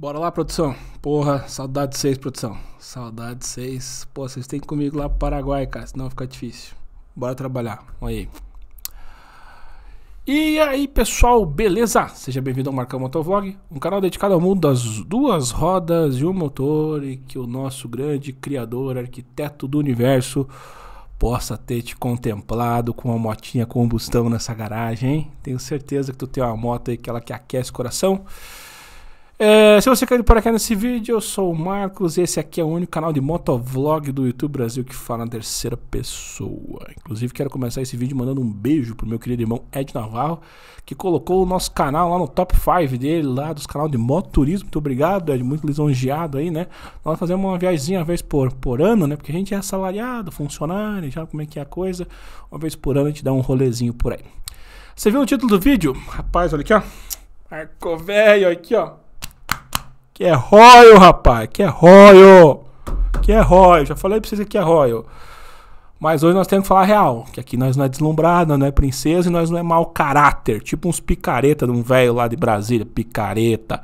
Bora lá, produção. Porra, saudade de vocês, produção. Saudade de vocês. Pô, vocês têm comigo lá pro Paraguai, cara, senão fica difícil. Bora trabalhar. Olha aí. E aí, pessoal, beleza? Seja bem-vindo ao Marcão Motovlog, um canal dedicado ao mundo das duas rodas e um motor e que o nosso grande criador, arquiteto do universo, possa ter te contemplado com uma motinha combustão nessa garagem, hein? Tenho certeza que tu tem uma moto aí que ela que aquece o coração. É, se você caiu por aqui nesse vídeo, eu sou o Marcos e esse aqui é o único canal de motovlog do YouTube Brasil que fala na terceira pessoa. Inclusive, quero começar esse vídeo mandando um beijo pro meu querido irmão Ed Navarro, que colocou o nosso canal lá no top 5 dele, lá dos canal de moturismo. Muito obrigado, Ed, muito lisonjeado aí, né? Nós fazemos uma viagemzinha uma vez por, por ano, né? Porque a gente é assalariado, funcionário, já como é que é a coisa. Uma vez por ano a gente dá um rolezinho por aí. Você viu o título do vídeo? Rapaz, olha aqui, ó. Arco velho aqui, ó. Que é Royal, rapaz. Que é Royal. Que é Royal. Já falei pra vocês que é Royal. Mas hoje nós temos que falar real. Que aqui nós não é deslumbrada, não é princesa e nós não é mau caráter. Tipo uns picareta de um velho lá de Brasília. Picareta.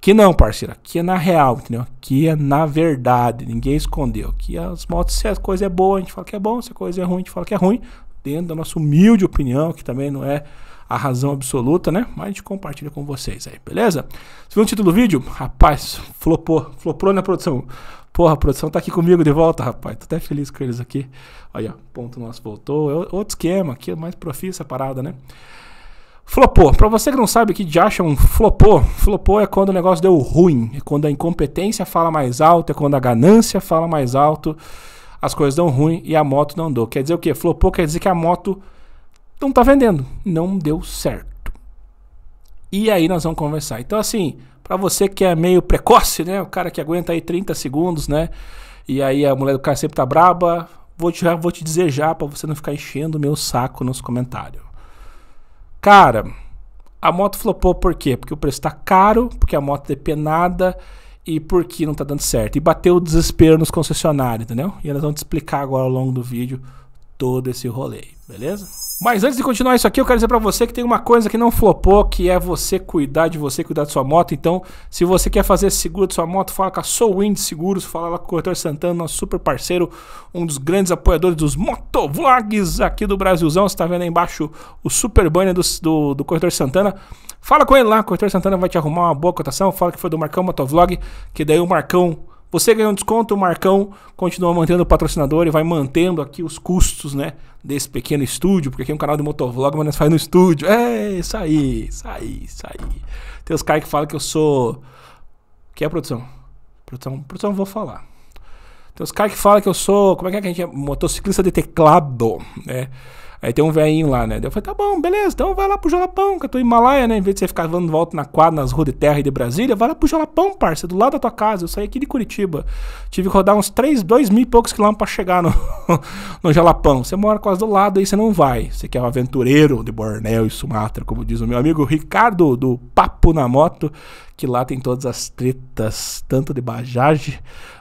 Que não, parceiro. Aqui é na real, entendeu? Aqui é na verdade. Ninguém escondeu. Aqui é as motos, se a coisa é boa, a gente fala que é bom. Se a coisa é ruim, a gente fala que é ruim. Dentro da nossa humilde opinião, que também não é a razão absoluta, né? Mas a gente compartilha com vocês aí, beleza? Você viu o título do vídeo? Rapaz, flopou, flopou na produção. Porra, a produção tá aqui comigo de volta, rapaz. Tô até feliz com eles aqui. Olha, ponto nosso voltou. É outro esquema aqui, é mais profissa essa parada, né? Flopou. Para você que não sabe o que de acha um flopou, flopou é quando o negócio deu ruim, é quando a incompetência fala mais alto, é quando a ganância fala mais alto, as coisas dão ruim e a moto não deu. Quer dizer o quê? Flopou quer dizer que a moto não tá vendendo, não deu certo. E aí nós vamos conversar. Então assim, para você que é meio precoce, né, o cara que aguenta aí 30 segundos, né, e aí a mulher do cara sempre tá braba, vou te, vou te dizer já para você não ficar enchendo o meu saco nos comentários. Cara, a moto flopou por quê? Porque o preço tá caro, porque a moto é penada e porque não tá dando certo. E bateu o desespero nos concessionários, entendeu? E elas vão te explicar agora ao longo do vídeo todo esse rolê, beleza? Mas antes de continuar isso aqui, eu quero dizer para você que tem uma coisa que não flopou, que é você cuidar de você, cuidar de sua moto. Então, se você quer fazer seguro de sua moto, fala com a Soulwind Seguros, fala lá com o corretor Santana, nosso super parceiro, um dos grandes apoiadores dos motovlogs aqui do Brasilzão. Você tá vendo aí embaixo o super banner do, do, do corretor Santana. Fala com ele lá, o corretor Santana vai te arrumar uma boa cotação. Fala que foi do Marcão Motovlog, que daí o Marcão você ganhou um desconto, o Marcão continua mantendo o patrocinador e vai mantendo aqui os custos, né? Desse pequeno estúdio, porque aqui é um canal de motovlog, mas nós faz no estúdio. É, isso aí, isso aí, isso aí. Tem os caras que falam que eu sou. Que é a produção? Produção, produção, vou falar. Tem os caras que falam que eu sou. Como é que, é que a gente é? Motociclista de teclado, né? Aí tem um velhinho lá, né? Daí eu falei, tá bom, beleza, então vai lá pro Jalapão, que é tua Himalaia, né? Em vez de você ficar dando volta na quadra, nas ruas de terra e de Brasília, vai lá pro Jalapão, parça, do lado da tua casa. Eu saí aqui de Curitiba. Tive que rodar uns 3, 2 mil e poucos quilômetros pra chegar no, no Jalapão. Você mora quase do lado, aí você não vai. Você que é um aventureiro de Bornéu e Sumatra, como diz o meu amigo Ricardo, do Papo na Moto, que lá tem todas as tretas, tanto de bajagem,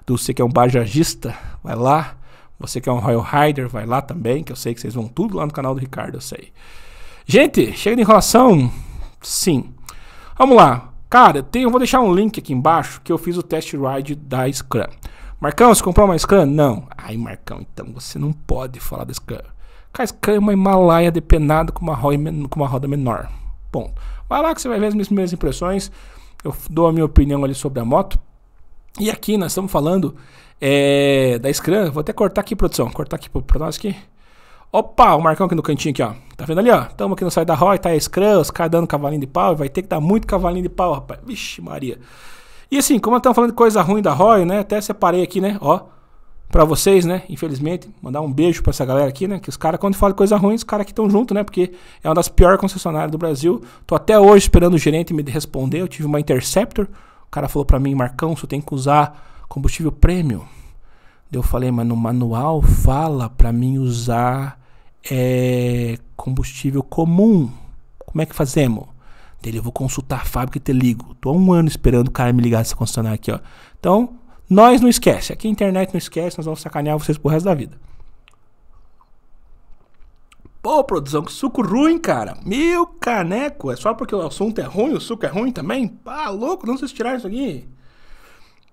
do você que é um bajagista, vai lá você que é um Royal Rider, vai lá também, que eu sei que vocês vão tudo lá no canal do Ricardo, eu sei. Gente, chega de enrolação? Sim. Vamos lá. Cara, tem, eu vou deixar um link aqui embaixo que eu fiz o test ride da Scrum. Marcão, você comprou uma Scrum? Não. Ai, Marcão, então você não pode falar da Scrum. Cara, a Scrum é uma Himalaia depenada com uma, com uma roda menor. Bom, vai lá que você vai ver as minhas primeiras impressões. Eu dou a minha opinião ali sobre a moto. E aqui nós estamos falando é, da Scrum. Vou até cortar aqui, produção. Cortar aqui para nós aqui. Opa, o Marcão aqui no cantinho aqui, ó. Tá vendo ali, ó? Tamo aqui no site da Roy, tá a é Scrum, os caras dando cavalinho de pau. Vai ter que dar muito cavalinho de pau, rapaz. Vixe Maria. E assim, como nós estamos falando de coisa ruim da Roy, né? Até separei aqui, né? Ó, para vocês, né? Infelizmente, mandar um beijo para essa galera aqui, né? Que os caras, quando falam coisa ruim, os caras aqui estão junto, né? Porque é uma das piores concessionárias do Brasil. Tô até hoje esperando o gerente me responder. Eu tive uma Interceptor, o cara falou para mim, Marcão, você tem que usar combustível premium. Eu falei, mas no manual fala para mim usar é, combustível comum. Como é que fazemos? Dele, eu vou consultar a fábrica e te ligo. Tô há um ano esperando o cara me ligar essa concessionária aqui, ó. Então, nós não esquece. Aqui a internet não esquece, nós vamos sacanear vocês pro resto da vida. Pô, produção, que suco ruim, cara. Meu caneco. É só porque o assunto é ruim, o suco é ruim também? Pá, louco, não vocês tiraram isso aqui.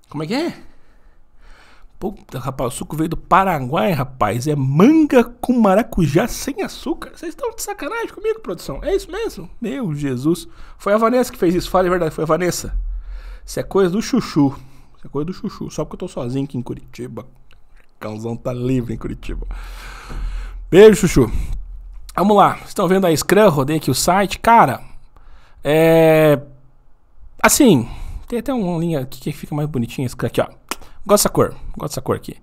Como é que é? Puta, rapaz, o suco veio do Paraguai, rapaz. É manga com maracujá sem açúcar. Vocês estão de sacanagem comigo, produção? É isso mesmo? Meu Jesus. Foi a Vanessa que fez isso. Fala a verdade, foi a Vanessa. Isso é coisa do chuchu. Isso é coisa do chuchu. Só porque eu tô sozinho aqui em Curitiba. Cãozão tá livre em Curitiba. Beijo, chuchu. Vamos lá. Estão vendo a Scrum? Rodei aqui o site. Cara, é. Assim, tem até uma linha aqui que fica mais bonitinha. Scrum aqui, ó. Gosto dessa cor. Gosto dessa cor aqui.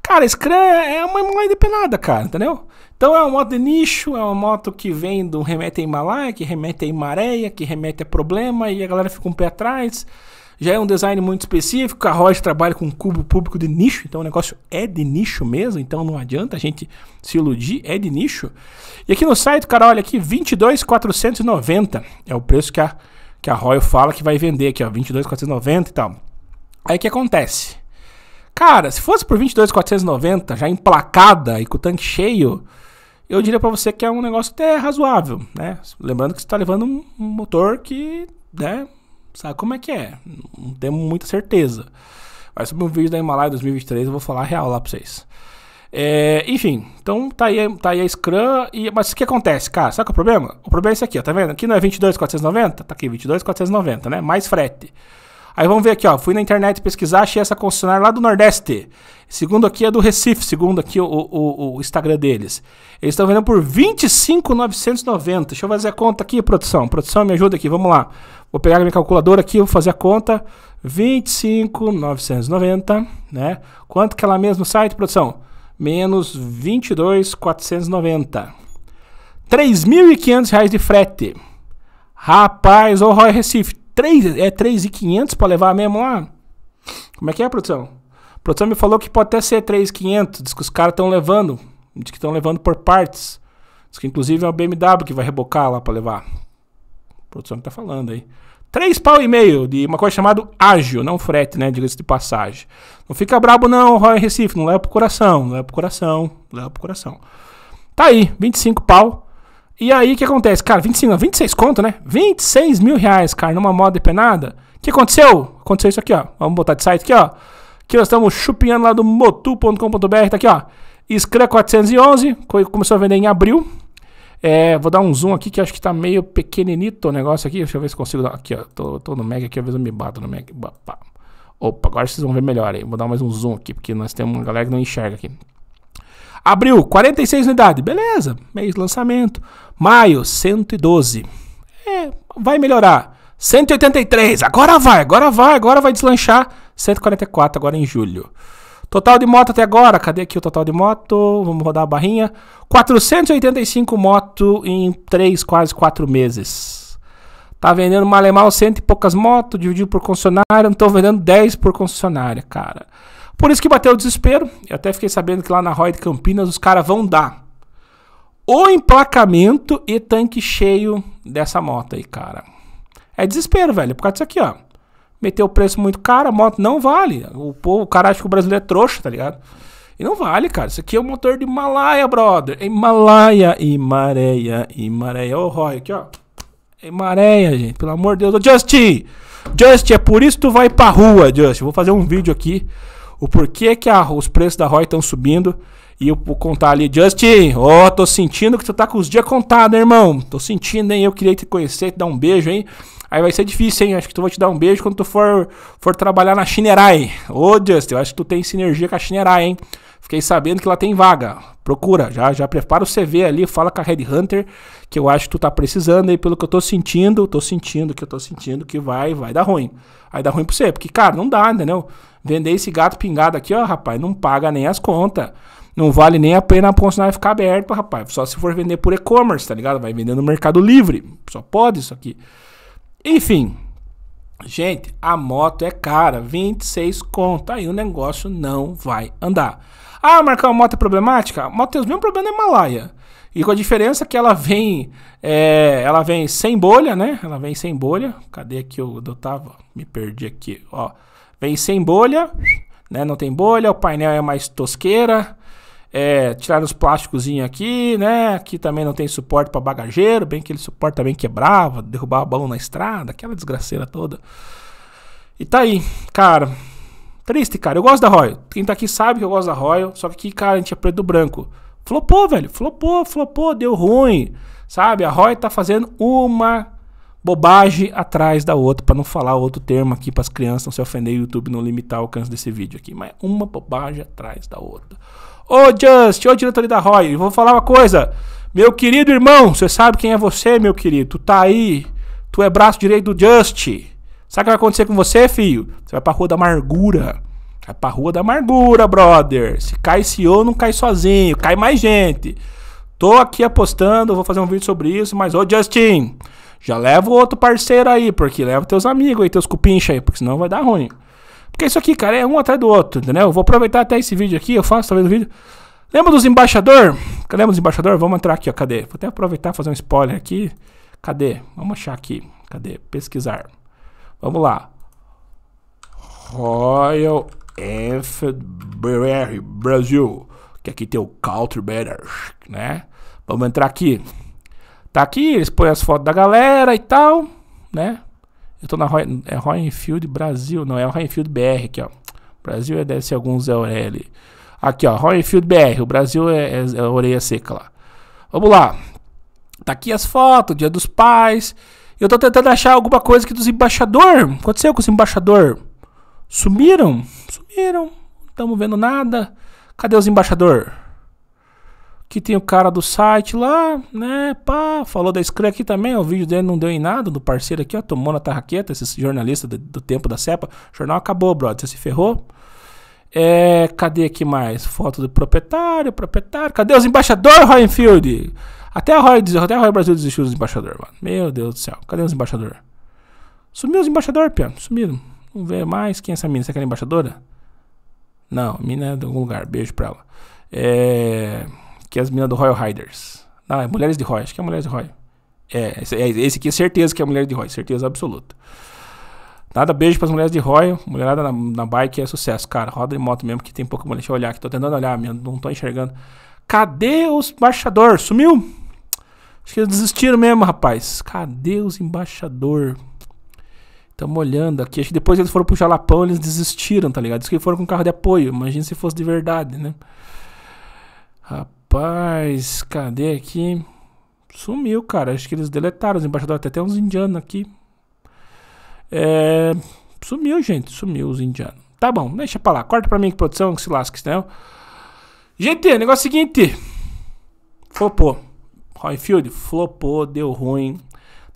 Cara, Scrum é uma emulada penada, cara, entendeu? Então é uma moto de nicho, é uma moto que vem do remete a Himalaia, que remete a Himareia, que remete a problema e a galera fica um pé atrás já é um design muito específico. A Roche trabalha com um cubo público de nicho, então o negócio é de nicho mesmo, então não adianta a gente se iludir, é de nicho. E aqui no site, cara, olha aqui, 22,490 é o preço que a, que a Royal fala que vai vender aqui, ó, 22,490 e tal. Aí o que acontece? Cara, se fosse por 22,490, já emplacada e com o tanque cheio, eu diria para você que é um negócio até razoável, né? Lembrando que você está levando um, um motor que, né, Sabe como é que é? Não temos muita certeza. Mas sobre um vídeo da Himalaia 2023 eu vou falar real lá pra vocês. É, enfim, então tá aí, tá aí a Scrum. E, mas o que acontece, cara? Sabe qual é o problema? O problema é esse aqui, ó, tá vendo? Aqui não é 22,490? Tá aqui, 22,490, né? Mais frete. Aí vamos ver aqui, ó. Fui na internet pesquisar, achei essa concessionária lá do Nordeste. Segundo aqui é do Recife, segundo aqui o, o, o Instagram deles. Eles estão vendendo por 25,990. Deixa eu fazer a conta aqui, produção. Produção, me ajuda aqui, vamos lá. Vou pegar minha calculadora aqui, vou fazer a conta. 25,990, né? Quanto que ela é mesmo sai, produção? Menos 22,490. 3.500 reais de frete. Rapaz, ô Roy Recife, 3, é 3,500 para levar mesmo lá? Como é que é, produção? A produção me falou que pode até ser 3,500. Diz que os caras estão levando. Diz que estão levando por partes. Diz que inclusive é o BMW que vai rebocar lá para levar. A produção está tá falando aí. 3 pau e meio de uma coisa chamada ágil, não frete, né? Diga-se de passagem. Não fica brabo, não, Roy Recife. Não leva pro coração, não leva pro coração, não leva pro coração. Tá aí, 25 pau. E aí, o que acontece? Cara, 25, 26 conto, né? 26 mil reais, cara, numa moda depenada. O que aconteceu? Aconteceu isso aqui, ó. Vamos botar de site aqui, ó. Que nós estamos chupinhando lá do motu.com.br. Tá aqui, ó. Scrum 411, começou a vender em abril. É, vou dar um zoom aqui que acho que tá meio pequeninito o negócio aqui. Deixa eu ver se consigo dar. Aqui, ó. Tô, tô no Mega, aqui, às vezes eu me bato no Mega. Opa, agora vocês vão ver melhor aí. Vou dar mais um zoom aqui, porque nós temos uma galera que não enxerga aqui. Abril, 46 unidades. Beleza, mês de lançamento. Maio, 112. É, vai melhorar. 183, agora vai, agora vai, agora vai deslanchar. 144 agora em julho. Total de moto até agora, cadê aqui o total de moto? Vamos rodar a barrinha. 485 moto em 3, quase 4 meses. Tá vendendo é mal cento e poucas motos, dividido por concessionária. Não tô vendendo 10 por concessionária, cara. Por isso que bateu o desespero. Eu até fiquei sabendo que lá na Roy de Campinas os caras vão dar o emplacamento e tanque cheio dessa moto aí, cara. É desespero, velho, por causa disso aqui, ó. Meteu o preço muito caro, a moto não vale. O, povo, o cara acha que o brasileiro é trouxa, tá ligado? E não vale, cara. Isso aqui é o motor de Himalaia, brother. Himalaia, Himareia, Himareia. Ô, oh, Roy, aqui, ó. Himareia, gente. Pelo amor de Deus. Ô, Justin! Justin, é por isso que tu vai pra rua, Justin. Vou fazer um vídeo aqui o porquê é que a, os preços da Roy estão subindo. E eu vou contar ali, Justin, ó, oh, tô sentindo que tu tá com os dias contados, né, irmão. Tô sentindo, hein? Eu queria te conhecer, te dar um beijo, hein? Aí vai ser difícil, hein? Acho que tu vai te dar um beijo quando tu for, for trabalhar na Shinerai. Ô, oh, Justin, eu acho que tu tem sinergia com a Shinerai, hein? Fiquei sabendo que lá tem vaga procura, já, já prepara o CV ali, fala com a Red Hunter, que eu acho que tu tá precisando, aí. pelo que eu tô sentindo, tô sentindo que eu tô sentindo que vai, vai dar ruim. Aí dá ruim pra você, porque, cara, não dá, entendeu? Vender esse gato pingado aqui, ó, rapaz, não paga nem as contas. Não vale nem a pena a funcionária ficar aberta, rapaz. Só se for vender por e-commerce, tá ligado? Vai vender no Mercado Livre. Só pode isso aqui. Enfim. Gente, a moto é cara, 26 conto. Aí o negócio não vai andar. Ah, marcar uma moto é problemática? Moto tem os mesmos problemas da Himalaia. E com a diferença que ela vem, é, ela vem sem bolha, né? Ela vem sem bolha. Cadê aqui o do Me perdi aqui, ó. Vem sem bolha, né? Não tem bolha, o painel é mais tosqueira. É, tirar os plásticozinhos aqui, né? Aqui também não tem suporte para bagageiro, bem que ele suporte também quebrava, derrubar balão na estrada, aquela desgraceira toda. E tá aí, cara. Triste, cara. Eu gosto da Royal. Quem tá aqui sabe que eu gosto da Royal. Só que, cara, a gente é preto do branco. Flopou, velho. Flopou, flopou, deu ruim. Sabe? A Roy tá fazendo uma bobagem atrás da outra, para não falar outro termo aqui para as crianças não se ofender o YouTube não limitar o alcance desse vídeo aqui, mas uma bobagem atrás da outra. Ô Just, ô diretoria da Roy, vou falar uma coisa. Meu querido irmão, você sabe quem é você, meu querido? Tu tá aí, tu é braço direito do Just. Sabe o que vai acontecer com você, filho? Você vai pra rua da amargura. Vai pra rua da amargura, brother. Se cai CEO, não cai sozinho. Cai mais gente. Tô aqui apostando, vou fazer um vídeo sobre isso, mas ô Justin, já leva outro parceiro aí, porque leva teus amigos aí, teus cupincha aí, porque senão vai dar ruim. Porque isso aqui, cara, é um atrás do outro, entendeu? Eu vou aproveitar até esse vídeo aqui, eu faço, tá vendo o vídeo? Lembra dos embaixador? Lembra dos embaixador? Vamos entrar aqui, ó, cadê? Vou até aproveitar fazer um spoiler aqui. Cadê? Vamos achar aqui. Cadê? Pesquisar. Vamos lá. Royal Enfield BR Brasil. Que aqui tem o Country Better, né? Vamos entrar aqui. Tá aqui, eles põem as fotos da galera e tal, né? Eu tô na Roy, é Royal Enfield Brasil, não, é o Royal Enfield BR aqui, ó. Brasil é desse alguns algum Aqui, ó, Royal Enfield BR. O Brasil é, é, é a orelha seca lá. Vamos lá. Tá aqui as fotos, dia dos pais. Eu tô tentando achar alguma coisa aqui dos embaixador. Aconteceu com os embaixador? Sumiram? Sumiram. Não estamos vendo nada. Cadê os embaixador? Que tem o cara do site lá, né? Pá, falou da Scrum aqui também. O vídeo dele não deu em nada. Do parceiro aqui, ó. Tomou na tarraqueta. Esse jornalista do, do tempo da CEPA. O jornal acabou, brother. Você se ferrou. É, cadê aqui mais? Foto do proprietário, proprietário. Cadê os embaixadores, Ryanfield? Até a Roy, até a Roy Brasil desistiu dos embaixadores, mano. Meu Deus do céu. Cadê os embaixadores? Sumiu os embaixadores, Piano. Sumiram. Vamos vê mais quem é essa mina. Será que é embaixadora? Não, mina é de algum lugar. Beijo pra ela. É... Que é as minas do Royal Riders. Ah, é Mulheres de Roy. Acho que é Mulheres de Roy. É, esse, é aqui é certeza que é Mulheres de Roy. Certeza absoluta. Nada, beijo pras mulheres de Roy. Mulherada na, na bike é sucesso, cara. Roda de moto mesmo, que tem pouca mulher. Deixa eu olhar aqui. Tô tentando olhar, não tô enxergando. Cadê os embaixadores? Sumiu? Acho que eles desistiram mesmo, rapaz. Cadê os embaixador? Tamo olhando aqui. Acho que depois eles foram pro Jalapão, eles desistiram, tá ligado? Diz que foram com carro de apoio. Imagina se fosse de verdade, né? Rapaz, cadê aqui? Sumiu, cara. Acho que eles deletaram os embaixadores. Tem até uns indianos aqui. É... Sumiu, gente. Sumiu os indianos. Tá bom, deixa pra lá. Corta pra mim que produção, que se lasque, entendeu? Gente, negócio é o seguinte. Fopô. Royfield, flopou, deu ruim.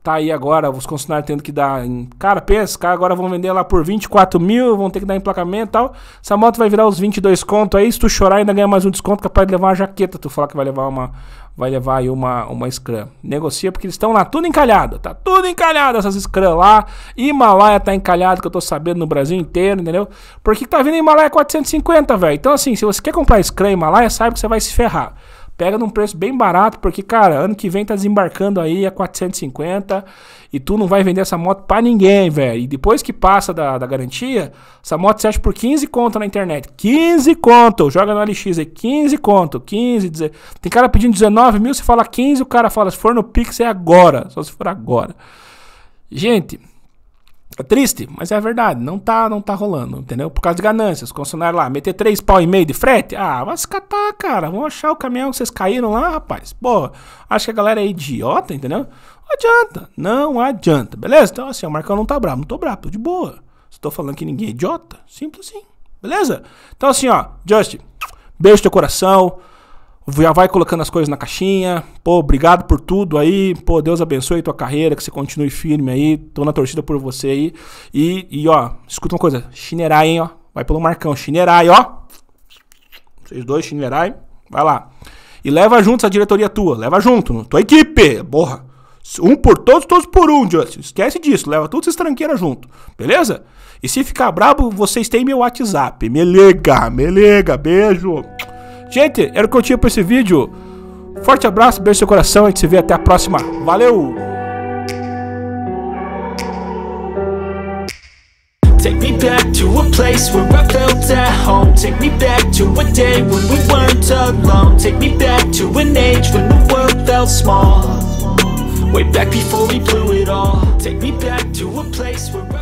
Tá aí agora, os concessionários tendo que dar. Em... Cara, pensa, cara, agora vão vender lá por 24 mil, vão ter que dar emplacamento e tal. Essa moto vai virar os 22 conto aí. Se tu chorar, ainda ganha mais um desconto, capaz de levar uma jaqueta. Tu falar que vai levar uma. Vai levar aí uma, uma Scrum. Negocia porque eles estão lá tudo encalhado. Tá tudo encalhado essas Scrum lá. Himalaia tá encalhado, que eu tô sabendo no Brasil inteiro, entendeu? Porque tá vindo Himalaia 450, velho. Então, assim, se você quer comprar Scrum Himalaia, sabe que você vai se ferrar. Pega num preço bem barato, porque, cara, ano que vem tá desembarcando aí a 450 e tu não vai vender essa moto para ninguém, velho. E depois que passa da, da garantia, essa moto você acha por 15 conto na internet. 15 conto! Joga no LX aí, 15 conto, 15, 10... Tem cara pedindo 19 mil, você fala 15, o cara fala, se for no Pix é agora, só se for agora. Gente, é triste, mas é verdade. Não tá, não tá rolando, entendeu? Por causa de ganâncias. Os lá, meter três pau e meio de frete? Ah, vai se catar, cara. Vão achar o caminhão que vocês caíram lá, rapaz. Pô, acho que a galera é idiota, entendeu? Não adianta, não adianta, beleza? Então, assim, o Marcão não tá bravo, não tô bravo, tô de boa. Estou falando que ninguém é idiota. Simples assim, beleza? Então, assim, ó, Just, beijo no teu coração já vai colocando as coisas na caixinha. Pô, obrigado por tudo aí. Pô, Deus abençoe tua carreira, que você continue firme aí. Tô na torcida por você aí. E, e ó, escuta uma coisa. Chinerai, hein, ó. Vai pelo Marcão. Chinerai, ó. Vocês dois, Chinerai. Vai lá. E leva junto essa diretoria tua. Leva junto. Tua equipe. Porra. Um por todos, todos por um, Justin. Esquece disso. Leva todos esses tranqueiras junto. Beleza? E se ficar brabo, vocês têm meu WhatsApp. Me liga, me liga. Beijo. Gente, era o que eu tinha para esse vídeo. Forte abraço, beijo no seu coração, a gente se vê até a próxima. Valeu! Take me back to a place where I felt at home Take me back to a day when we weren't alone Take me back to an age when the world felt small Way back before we blew it all Take me back to a place where I